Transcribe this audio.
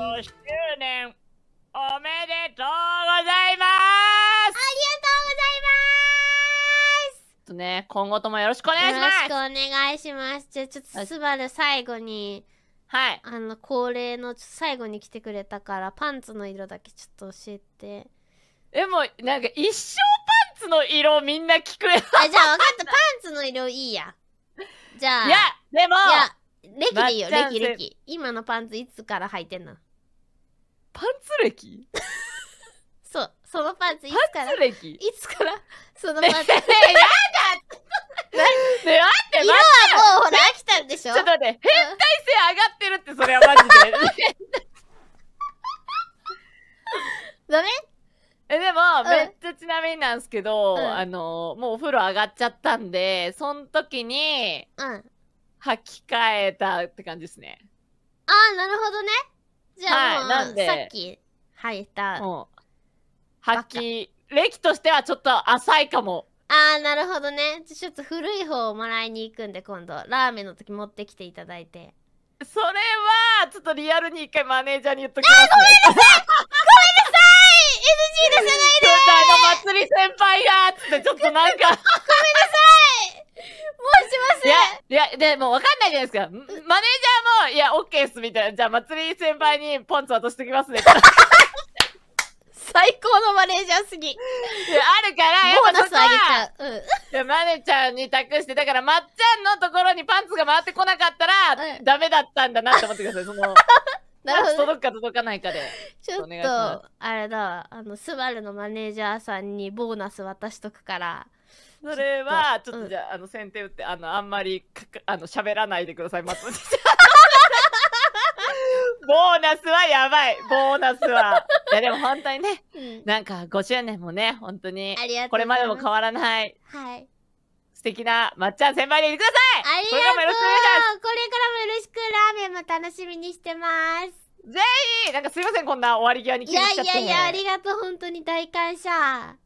5周年おめでとうございますありがとうございますとね、今後ともよろしくお願いしますよろしくお願いしますじゃあちょっとスバル最後にはいあの恒例の最後に来てくれたからパンツの色だけちょっと教えてでもなんか一生パンツの色みんな聞くあじゃあ分かったパンツの色いいやじゃあいやでもいや歴でいいよ歴歴今のパンツいつから履いてんのパンツ歴そうそのパンツいつからいつからそのパンツねえやだねえ待って色はもうほら飽きたんでしょちょっと待って変態性上がってるってそれはマジでダメえでも、うん、めっちゃちなみになんですけど、うん、あのもうお風呂上がっちゃったんでそん時に、うん、履き替えたって感じですねああなるほどねじゃあ、はい、なんでさっき履いた。もう発揮、歴としてはちょっと浅いかも。ああ、なるほどね。ちょっと古い方をもらいに行くんで、今度、ラーメンの時持ってきていただいて。それは、ちょっとリアルに一回マネージャーに言っときます、あ、ごめんなさいごめんなさい !NG 出さないでちあの、祭り先輩がつって、ちょっとなんかごめんなさいもうしませんいや、いや、でもわかんないじゃないですか。いや、オッケーっすみたいな。じゃあ、祭り先輩にポンツ渡しときますね。最高のマネージャーすぎ。あるから、やっぱそこは、うん、マネちゃんに託して、だから、まっちゃんのところにパンツが回ってこなかったら、うん、ダメだったんだなって思ってください。その、なるほど、届くか届かないかで。ちょっと、あれだわ、あの、スバルのマネージャーさんにボーナス渡しとくから。それは、ちょっとじゃあ、うん、あの、先手打って、あの、あんまりかか、あの、喋らないでください、松本さん。ボーナスはやばいボーナスは いやでも本当にね、うん、なんか5周年もね本当にこれまでも変わらないはい素敵なまっちゃん先輩でいてくださいありがとうこれからもよろしくラーメンも楽しみにしてますぜひなんかすいませんこんな終わり際にいやいやいやありがとう本当に大感謝